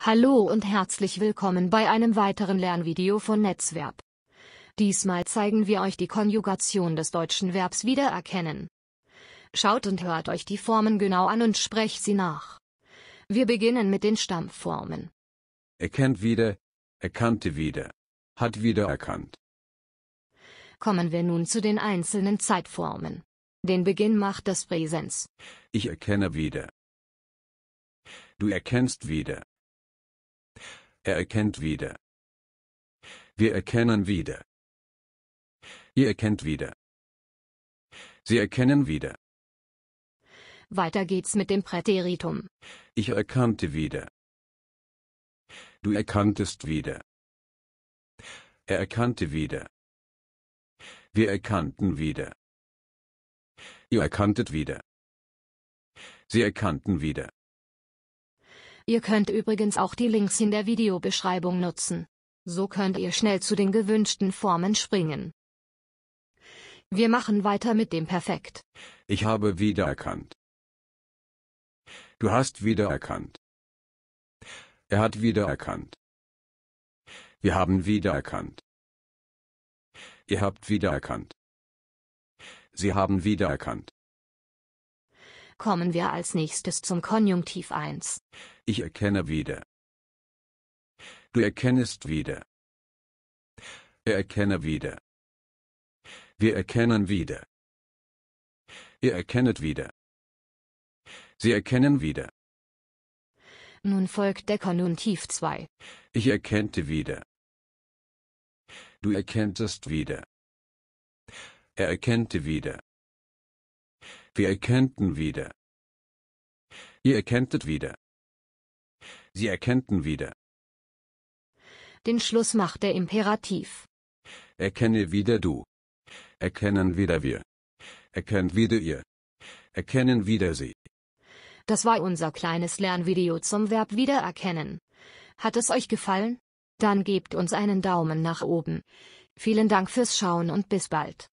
Hallo und herzlich willkommen bei einem weiteren Lernvideo von Netzverb. Diesmal zeigen wir euch die Konjugation des deutschen Verbs wiedererkennen. Schaut und hört euch die Formen genau an und sprecht sie nach. Wir beginnen mit den Stammformen. Erkennt wieder, erkannte wieder, hat wieder erkannt. Kommen wir nun zu den einzelnen Zeitformen. Den Beginn macht das Präsens. Ich erkenne wieder. Du erkennst wieder. Er erkennt wieder. Wir erkennen wieder. Ihr erkennt wieder. Sie erkennen wieder. Weiter geht's mit dem Präteritum. Ich erkannte wieder. Du erkanntest wieder. Er erkannte wieder. Wir erkannten wieder. Ihr erkanntet wieder. Sie erkannten wieder. Ihr könnt übrigens auch die Links in der Videobeschreibung nutzen. So könnt ihr schnell zu den gewünschten Formen springen. Wir machen weiter mit dem Perfekt. Ich habe wiedererkannt. Du hast wiedererkannt. Er hat wiedererkannt. Wir haben wiedererkannt. Ihr habt wiedererkannt. Sie haben wiedererkannt. Kommen wir als nächstes zum Konjunktiv 1. Ich erkenne wieder. Du erkennest wieder. Er erkenne wieder. Wir erkennen wieder. Ihr erkennet wieder. Sie erkennen wieder. Nun folgt der Konjunktiv 2. Ich erkennte wieder. Du erkenntest wieder. Er erkennte wieder. Wir erkennten wieder. Ihr erkenntet wieder. Sie erkennten wieder. Den Schluss macht der Imperativ. Erkenne wieder du. Erkennen wieder wir. Erkennt wieder ihr. Erkennen wieder sie. Das war unser kleines Lernvideo zum Verb wiedererkennen. Hat es euch gefallen? Dann gebt uns einen Daumen nach oben. Vielen Dank fürs Schauen und bis bald.